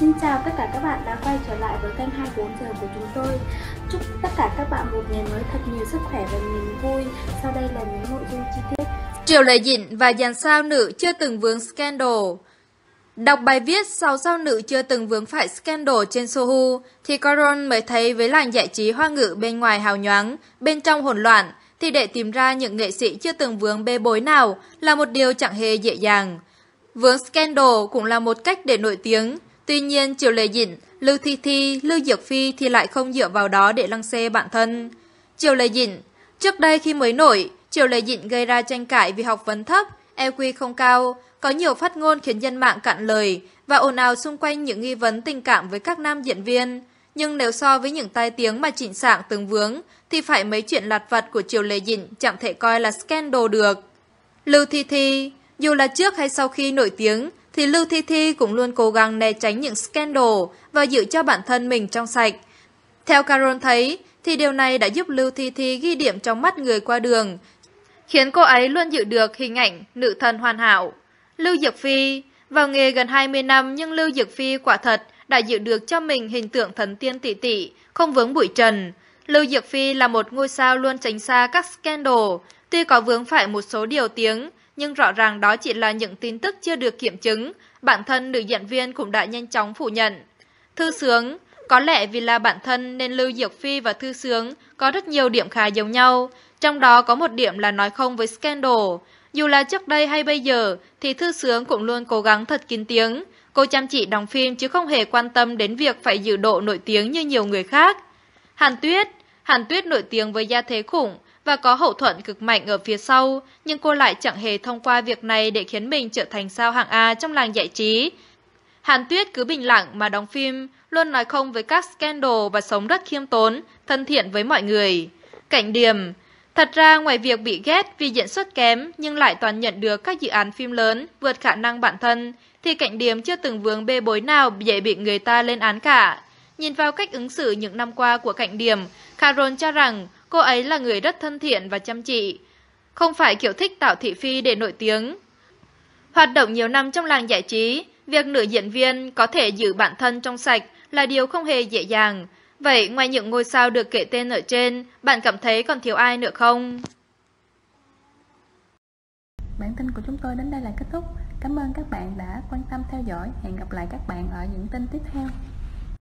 Xin chào tất cả các bạn đã quay trở lại với kênh 24 giờ của chúng tôi. Chúc tất cả các bạn một ngày mới thật nhiều sức khỏe và niềm vui. Sau đây là những nội dung chi tiết. Triệu Lệ Dịnh và dàn sao nữ chưa từng vướng scandal. Đọc bài viết sau sao nữ chưa từng vướng phải scandal trên Sohu thì Coron mới thấy với làng giải trí hoa ngữ bên ngoài hào nhoáng, bên trong hỗn loạn thì để tìm ra những nghệ sĩ chưa từng vướng bê bối nào là một điều chẳng hề dễ dàng. Vướng scandal cũng là một cách để nổi tiếng, Tuy nhiên Triệu Lệ Dĩnh Lưu Thi Thi, Lưu Diệc Phi thì lại không dựa vào đó để lăng xê bản thân. Triệu Lệ Dĩnh Trước đây khi mới nổi, Triệu Lệ Dĩnh gây ra tranh cãi vì học vấn thấp, EQ không cao, có nhiều phát ngôn khiến dân mạng cạn lời và ồn ào xung quanh những nghi vấn tình cảm với các nam diễn viên. Nhưng nếu so với những tai tiếng mà Trịnh Sảng từng vướng, thì phải mấy chuyện lặt vặt của Triều Lê Dịnh chẳng thể coi là scandal được. Lưu Thi Thi, dù là trước hay sau khi nổi tiếng, thì Lưu Thi Thi cũng luôn cố gắng né tránh những scandal và giữ cho bản thân mình trong sạch. Theo Carol thấy, thì điều này đã giúp Lưu Thi Thi ghi điểm trong mắt người qua đường, khiến cô ấy luôn giữ được hình ảnh nữ thần hoàn hảo. Lưu Diệc Phi Vào nghề gần 20 năm nhưng Lưu Diệc Phi quả thật đã giữ được cho mình hình tượng thần tiên tỷ tỷ, không vướng bụi trần. Lưu Diệc Phi là một ngôi sao luôn tránh xa các scandal, tuy có vướng phải một số điều tiếng, nhưng rõ ràng đó chỉ là những tin tức chưa được kiểm chứng, bản thân nữ diễn viên cũng đã nhanh chóng phủ nhận. Thư Sướng Có lẽ vì là bản thân nên Lưu Diệc Phi và Thư Sướng có rất nhiều điểm khá giống nhau, trong đó có một điểm là nói không với scandal. Dù là trước đây hay bây giờ thì Thư Sướng cũng luôn cố gắng thật kín tiếng, cô chăm chỉ đóng phim chứ không hề quan tâm đến việc phải giữ độ nổi tiếng như nhiều người khác. Hàn Tuyết Hàn Tuyết nổi tiếng với gia thế khủng, và có hậu thuẫn cực mạnh ở phía sau, nhưng cô lại chẳng hề thông qua việc này để khiến mình trở thành sao hạng A trong làng giải trí. Hàn Tuyết cứ bình lặng mà đóng phim, luôn nói không với các scandal và sống rất khiêm tốn, thân thiện với mọi người. Cảnh điểm Thật ra ngoài việc bị ghét vì diễn xuất kém nhưng lại toàn nhận được các dự án phim lớn vượt khả năng bản thân, thì cảnh điểm chưa từng vướng bê bối nào dễ bị người ta lên án cả. Nhìn vào cách ứng xử những năm qua của cảnh điểm, Carol cho rằng Cô ấy là người rất thân thiện và chăm chỉ, không phải kiểu thích tạo thị phi để nổi tiếng. Hoạt động nhiều năm trong làng giải trí, việc nữ diễn viên có thể giữ bản thân trong sạch là điều không hề dễ dàng. Vậy ngoài những ngôi sao được kể tên ở trên, bạn cảm thấy còn thiếu ai nữa không? Bản tin của chúng tôi đến đây là kết thúc. Cảm ơn các bạn đã quan tâm theo dõi. Hẹn gặp lại các bạn ở những tin tiếp theo.